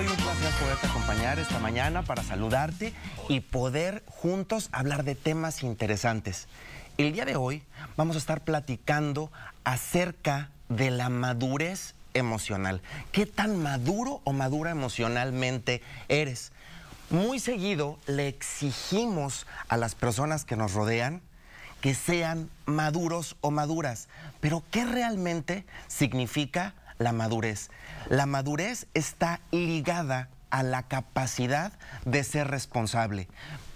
estoy muy placer poderte acompañar esta mañana para saludarte y poder juntos hablar de temas interesantes. El día de hoy vamos a estar platicando acerca de la madurez emocional. ¿Qué tan maduro o madura emocionalmente eres? Muy seguido le exigimos a las personas que nos rodean que sean maduros o maduras, pero ¿qué realmente significa la madurez. La madurez está ligada a la capacidad de ser responsable,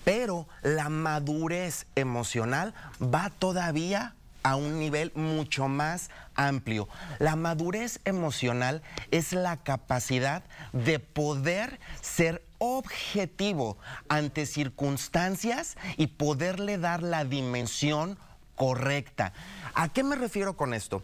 pero la madurez emocional va todavía a un nivel mucho más amplio. La madurez emocional es la capacidad de poder ser objetivo ante circunstancias y poderle dar la dimensión correcta. ¿A qué me refiero con esto?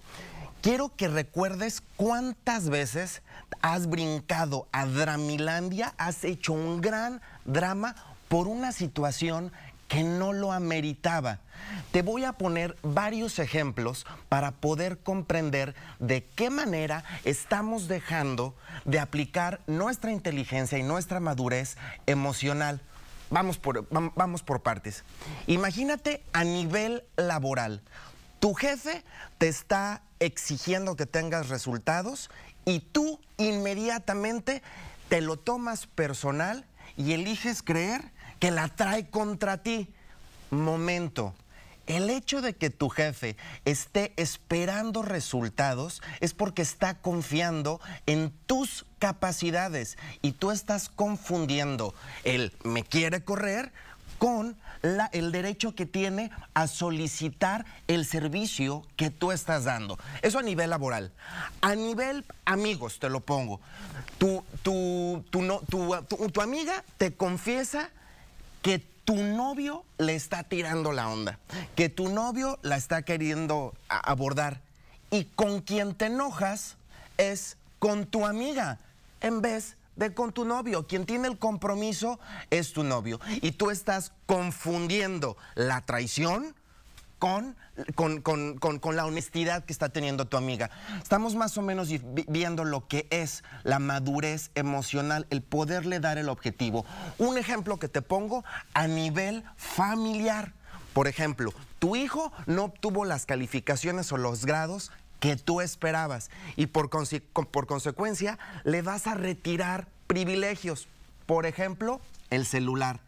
Quiero que recuerdes cuántas veces has brincado a Dramilandia, has hecho un gran drama por una situación que no lo ameritaba. Te voy a poner varios ejemplos para poder comprender de qué manera estamos dejando de aplicar nuestra inteligencia y nuestra madurez emocional. Vamos por, vamos por partes. Imagínate a nivel laboral. Tu jefe te está exigiendo que tengas resultados y tú inmediatamente te lo tomas personal y eliges creer que la trae contra ti. Momento. El hecho de que tu jefe esté esperando resultados es porque está confiando en tus capacidades y tú estás confundiendo el me quiere correr con el derecho que tiene a solicitar el servicio que tú estás dando. Eso a nivel laboral. A nivel amigos, te lo pongo. Tu, tu, tu, tu amiga te confiesa que tu novio le está tirando la onda, que tu novio la está queriendo abordar. Y con quien te enojas es con tu amiga en vez de con tu novio. Quien tiene el compromiso es tu novio. Y tú estás confundiendo la traición con, con, con, la honestidad que está teniendo tu amiga. Estamos más o menos viendo lo que es la madurez emocional, el poderle dar el objetivo. Un ejemplo que te pongo a nivel familiar. Por ejemplo, tu hijo no obtuvo las calificaciones o los grados que tú esperabas y por, por consecuencia le vas a retirar privilegios, por ejemplo, el celular.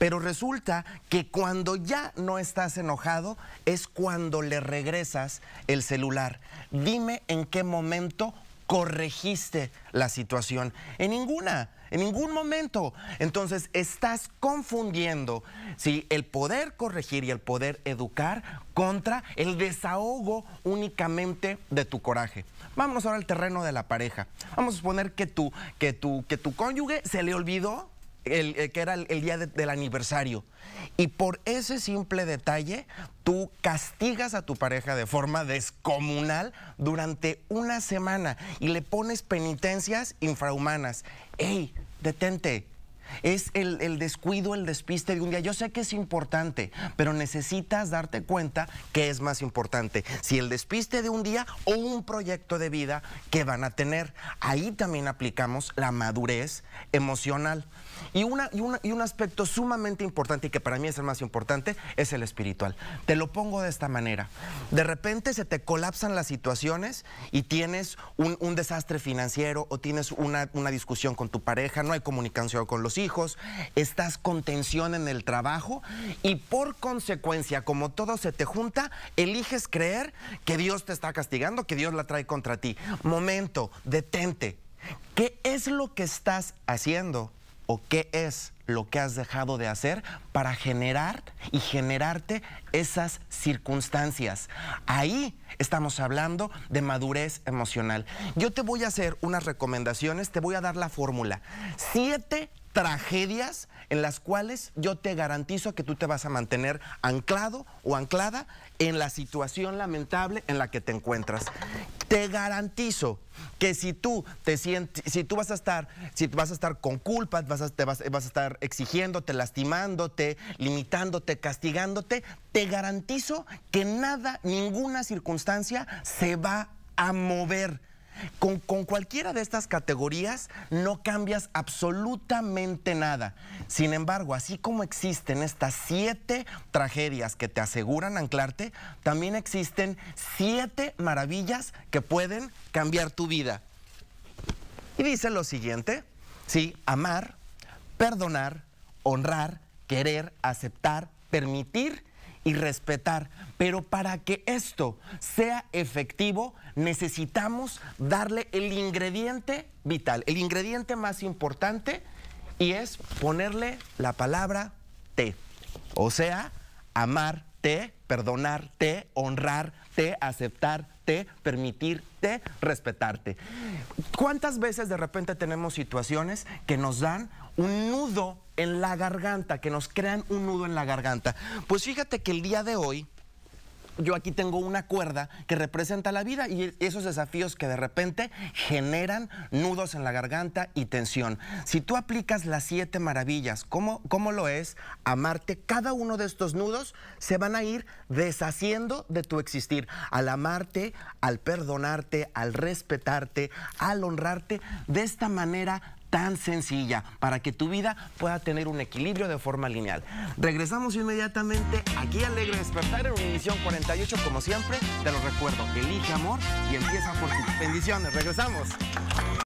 Pero resulta que cuando ya no estás enojado es cuando le regresas el celular. Dime en qué momento corregiste la situación. En ninguna, en ningún momento. Entonces estás confundiendo el poder corregir y el poder educar contra el desahogo únicamente de tu coraje. Vamos ahora al terreno de la pareja. Vamos a suponer que que que tu cónyuge se le olvidó el, eh, que era el, día del aniversario. Y por ese simple detalle, tú castigas a tu pareja de forma descomunal durante una semana y le pones penitencias infrahumanas. ¡Ey, detente! Es el, el, descuido, el despiste de un día. Yo sé que es importante, pero necesitas darte cuenta que es más importante. Si el despiste de un día o un proyecto de vida que van a tener. Ahí también aplicamos la madurez emocional. Y, una, un aspecto sumamente importante y que para mí es el más importante es el espiritual. Te lo pongo de esta manera. De repente se te colapsan las situaciones y tienes un, desastre financiero o tienes una, una discusión con tu pareja, no hay comunicación con los hijos, estás con tensión en el trabajo y por consecuencia, como todo se te junta, eliges creer que Dios te está castigando, que Dios la trae contra ti. Momento, detente. ¿Qué es lo que estás haciendo? o qué es lo que has dejado de hacer para generar y generarte esas circunstancias. Ahí estamos hablando de madurez emocional. Yo te voy a hacer unas recomendaciones, te voy a dar la fórmula. Siete tragedias en las cuales yo te garantizo que tú te vas a mantener anclado o anclada en la situación lamentable en la que te encuentras. Te garantizo que si tú te si tú vas a estar, si vas a estar con culpa, vas vas a estar exigiéndote, lastimándote, limitándote, castigándote, te garantizo que nada, ninguna circunstancia se va a mover con, cualquiera de estas categorías no cambias absolutamente nada. Sin embargo, así como existen estas siete tragedias que te aseguran anclarte, también existen siete maravillas que pueden cambiar tu vida. Y dice lo siguiente, sí, amar, perdonar, honrar, querer, aceptar, permitir y respetar. Pero para que esto sea efectivo, necesitamos darle el ingrediente vital, el ingrediente más importante, y es ponerle la palabra te. O sea, amarte, perdonarte, honrarte, aceptarte, permitirte, respetarte. ¿Cuántas veces de repente tenemos situaciones que nos dan un nudo en la garganta, que nos crean un nudo en la garganta. Pues fíjate que el día de hoy, yo aquí tengo una cuerda que representa la vida y esos desafíos que de repente generan nudos en la garganta y tensión. Si tú aplicas las siete maravillas, como cómo lo es amarte? Cada uno de estos nudos se van a ir deshaciendo de tu existir. Al amarte, al perdonarte, al respetarte, al honrarte, de esta manera tan sencilla para que tu vida pueda tener un equilibrio de forma lineal. Regresamos inmediatamente aquí Alegre Despertar en emisión 48. Como siempre, te lo recuerdo, elige amor y empieza por ti. Bendiciones, regresamos.